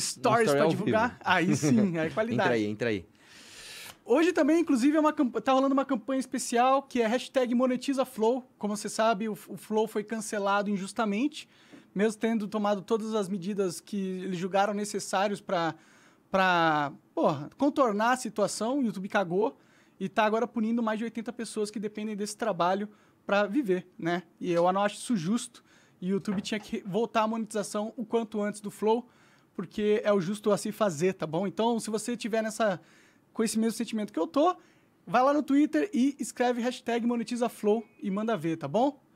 stories para divulgar. Aí sim, aí é qualidade. entra aí, entra aí. Hoje também, inclusive, é uma, tá rolando uma campanha especial que é hashtag MonetizaFlow. Como você sabe, o, o Flow foi cancelado injustamente, mesmo tendo tomado todas as medidas que eles julgaram necessários para contornar a situação. O YouTube cagou e está agora punindo mais de 80 pessoas que dependem desse trabalho para viver, né? E eu não acho isso justo. E o YouTube tinha que voltar à monetização o quanto antes do Flow porque é o justo a se fazer, tá bom? Então, se você tiver nessa com esse mesmo sentimento que eu tô, vai lá no Twitter e escreve hashtag monetizaflow e manda ver, tá bom?